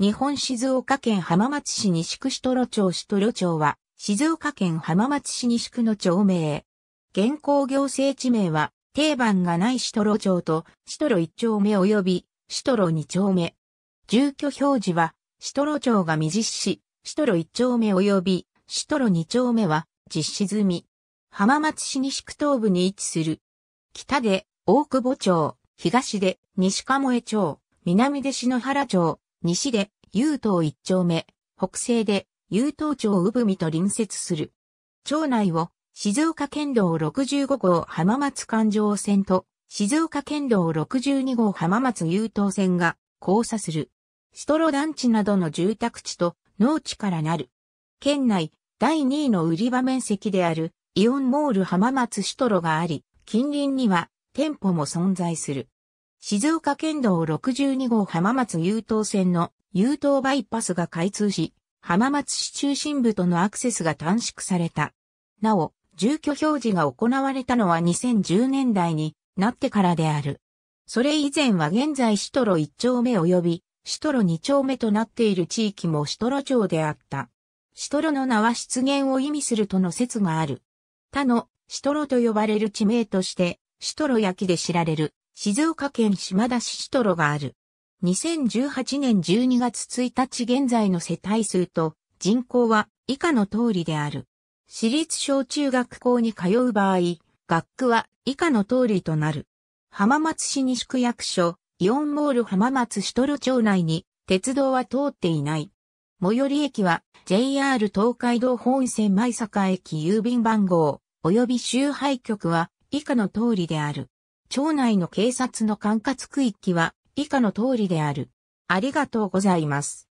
日本静岡県浜松市西区トロ町トロ町は、静岡県浜松市西区の町名。現行行政地名は、定番がないトロ町と、トロ一丁目及び、トロ二丁目。住居表示は、トロ町が未実施、トロ一丁目及び、トロ二丁目は、実施済み。浜松市西区東部に位置する。北で、大久保町、東で、西鴨江町、南で篠原町、西で、雄東一丁目、北西で、雄東町産海と隣接する。町内を、静岡県道65号浜松環状線と、静岡県道62号浜松雄東線が交差する。ストロ団地などの住宅地と農地からなる。県内第2位の売り場面積であるイオンモール浜松シトロがあり、近隣には店舗も存在する。静岡県道62号浜松優等線の優等バイパスが開通し、浜松市中心部とのアクセスが短縮された。なお、住居表示が行われたのは2010年代になってからである。それ以前は現在シトロ1丁目及びシトロ2丁目となっている地域もシトロ町であった。シトロの名は出現を意味するとの説がある。他のシトロと呼ばれる地名として、シトロ焼きで知られる。静岡県島田市シトロがある。2018年12月1日現在の世帯数と人口は以下の通りである。私立小中学校に通う場合、学区は以下の通りとなる。浜松市西区役所、イオンモール浜松シトロ町内に鉄道は通っていない。最寄り駅は JR 東海道本線前坂駅郵便番号及び周配局は以下の通りである。町内の警察の管轄区域は以下の通りである。ありがとうございます。